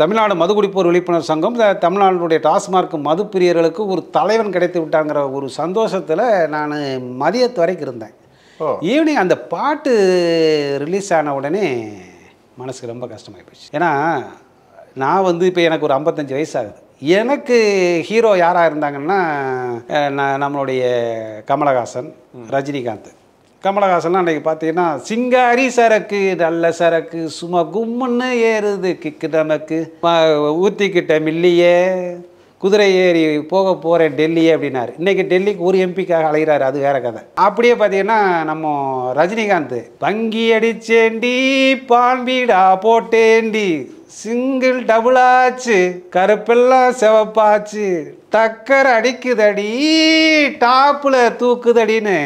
தமிழ்நாடு மதுகுடிப்போர் விழிப்புணர்வு சங்கம் தமிழ்நாடுடைய டாஸ்மார்க் மது பிரியர்களுக்கு ஒரு தலைவன் கிடைத்து விட்டாங்கிற ஒரு சந்தோஷத்தில் நான் மதியத்து வரைக்கும் இருந்தேன் ஈவினிங் அந்த பாட்டு ரிலீஸ் ஆன உடனே மனசுக்கு ரொம்ப கஷ்டமாகி போச்சு ஏன்னா நான் வந்து இப்போ எனக்கு ஒரு ஐம்பத்தஞ்சு வயசு ஆகுது எனக்கு ஹீரோ யாராக இருந்தாங்கன்னா நம்மளுடைய கமலஹாசன் ரஜினிகாந்த் கமலஹாசன்லாம் அன்றைக்கி பார்த்தீங்கன்னா சிங்காரி சரக்கு நல்ல சரக்கு சும்மா கும்முன்னு ஏறுது கிக்கு நமக்கு ஊற்றிக்கிட்ட மில்லியே குதிரை ஏறி போக போகிறேன் டெல்லியே அப்படின்னாரு இன்றைக்கி டெல்லிக்கு ஒரு எம்பிக்காக அலைகிறாரு அது வேறு கதை அப்படியே பார்த்தீங்கன்னா நம்ம ரஜினிகாந்த் பங்கி அடிச்சேண்டி பான்பீடா போட்டேண்டி சிங்கிள் டபுளாச்சு கருப்பெல்லாம் செவப்பாச்சு டக்கர் அடிக்குதடி டாப்பில் தூக்குதடின்னு